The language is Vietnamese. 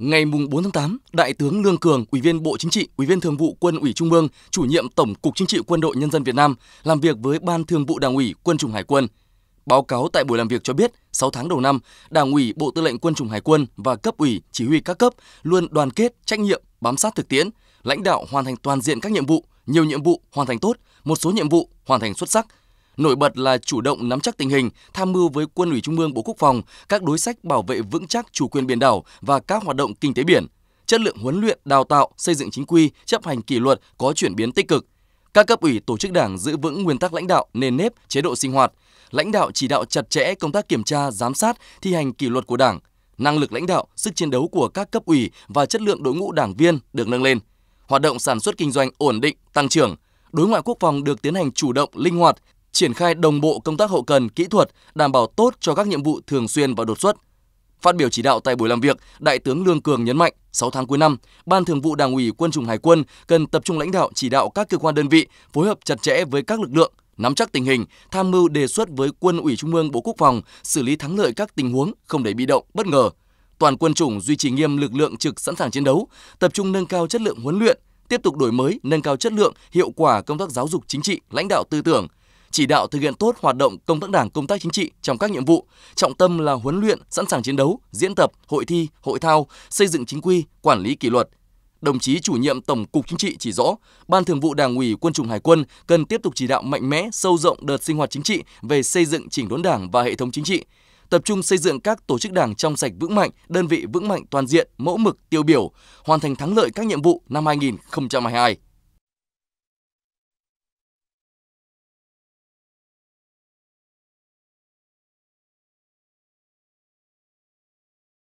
Ngày 4 tháng 8, Đại tướng Lương Cường, Ủy viên Bộ Chính trị, Ủy viên Thường vụ Quân ủy Trung ương, chủ nhiệm Tổng cục Chính trị Quân đội Nhân dân Việt Nam làm việc với Ban Thường vụ Đảng ủy Quân chủng Hải quân. Báo cáo tại buổi làm việc cho biết, 6 tháng đầu năm, Đảng ủy Bộ Tư lệnh Quân chủng Hải quân và cấp ủy, chỉ huy các cấp luôn đoàn kết, trách nhiệm, bám sát thực tiễn, lãnh đạo hoàn thành toàn diện các nhiệm vụ, nhiều nhiệm vụ hoàn thành tốt, một số nhiệm vụ hoàn thành xuất sắc, Nổi bật là chủ động nắm chắc tình hình, tham mưu với Quân ủy Trung ương Bộ Quốc phòng các đối sách bảo vệ vững chắc chủ quyền biển đảo và các hoạt động kinh tế biển. Chất lượng huấn luyện, đào tạo, xây dựng chính quy, chấp hành kỷ luật có chuyển biến tích cực. Các cấp ủy tổ chức đảng giữ vững nguyên tắc lãnh đạo, nền nếp, chế độ sinh hoạt. Lãnh đạo chỉ đạo chặt chẽ công tác kiểm tra, giám sát, thi hành kỷ luật của đảng. Năng lực lãnh đạo, sức chiến đấu của các cấp ủy và chất lượng đội ngũ đảng viên được nâng lên. Hoạt động sản xuất kinh doanh ổn định, tăng trưởng. Đối ngoại quốc phòng được tiến hành chủ động, linh hoạt, triển khai đồng bộ công tác hậu cần, kỹ thuật, đảm bảo tốt cho các nhiệm vụ thường xuyên và đột xuất. Phát biểu chỉ đạo tại buổi làm việc, Đại tướng Lương Cường nhấn mạnh, 6 tháng cuối năm, Ban Thường vụ Đảng ủy Quân chủng Hải quân cần tập trung lãnh đạo chỉ đạo các cơ quan đơn vị phối hợp chặt chẽ với các lực lượng, nắm chắc tình hình, tham mưu đề xuất với Quân ủy Trung ương Bộ Quốc phòng xử lý thắng lợi các tình huống không để bị động, bất ngờ. Toàn quân chủng duy trì nghiêm lực lượng trực sẵn sàng chiến đấu, tập trung nâng cao chất lượng huấn luyện, tiếp tục đổi mới, nâng cao chất lượng, hiệu quả công tác giáo dục chính trị, lãnh đạo tư tưởng – chỉ đạo thực hiện tốt hoạt động công tác đảng công tác chính trị trong các nhiệm vụ, trọng tâm là huấn luyện, sẵn sàng chiến đấu, diễn tập, hội thi, hội thao, xây dựng chính quy, quản lý kỷ luật, đồng chí chủ nhiệm Tổng cục Chính trị chỉ rõ, Ban Thường vụ Đảng ủy Quân chủng Hải quân cần tiếp tục chỉ đạo mạnh mẽ, sâu rộng đợt sinh hoạt chính trị về xây dựng chỉnh đốn Đảng và hệ thống chính trị, tập trung xây dựng các tổ chức Đảng trong sạch vững mạnh, đơn vị vững mạnh toàn diện, mẫu mực tiêu biểu, hoàn thành thắng lợi các nhiệm vụ năm 2022.